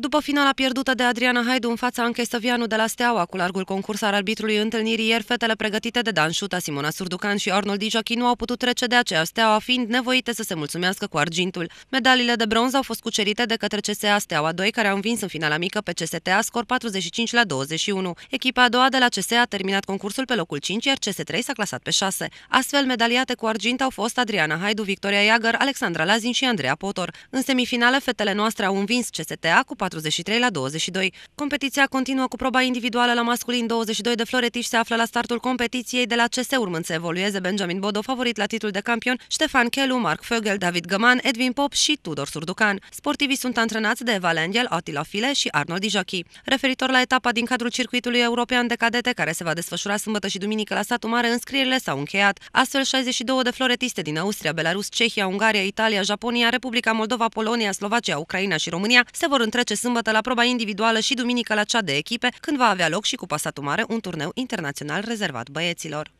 După finala pierdută de Adriana Haidu în fața Săvianu de la Steaua, cu largul concurs al arbitrului întâlnirii ieri, fetele pregătite de Dan Șuta, Simona Surducan și Arnold Dijochi nu au putut trece de aceea Steaua, fiind nevoite să se mulțumească cu argintul. Medalile de bronz au fost cucerite de către CSA Steaua 2, care au învins în finala mică pe CSTA scor 45 la 21. Echipa a doua de la CSA a terminat concursul pe locul 5, iar CS3 s-a clasat pe 6. Astfel, medaliate cu argint au fost Adriana Haidu, Victoria Iagăr, Alexandra Lazin și Andreea Potor. În semifinale, fetele noastre au învins CSTA cu 4 43 la 22. Competiția continuă cu proba individuală la masculin 22 de floretiș se află la startul competiției de la CS urmând să evolueze Benjamin Bodo, favorit la titlul de campion, Ștefan Chelu, Mark Fögel, David Găman, Edwin Pop și Tudor Surducan. Sportivii sunt antrenați de Eva Lengel, Attila File și Arnold Dijochi. Referitor la etapa din cadrul circuitului european de cadete, care se va desfășura sâmbătă și duminică la satul mare, înscrierile s-au încheiat. Astfel, 62 de floretiste din Austria, Belarus, Cehia, Ungaria, Italia, Japonia, Republica Moldova, Polonia, Slovacia, Ucraina și România se vor întrece sâmbătă la proba individuală și duminică la cea de echipe, când va avea loc și cu pasatul mare un turneu internațional rezervat băieților.